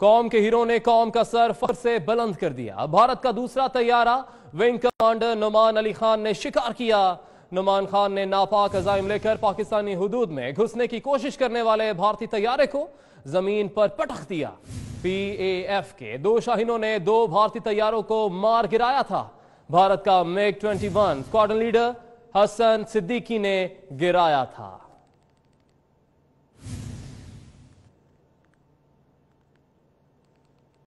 कौम के हीरो ने कौम का सर फर से बुलंद कर दिया भारत का दूसरा तैयारा विंग कमांडर नुमान अली खान ने शिकार किया नुमान खान ने नापाक अजाइम लेकर पाकिस्तानी हदूद में घुसने की कोशिश करने वाले भारतीय तैयारे को जमीन पर पटख दिया पी ए एफ के दो शाहीनों ने दो भारतीय तैयारों को मार गिराया था भारत का MiG twenty one squadron leader Hasan Siddiqui ने गिराया था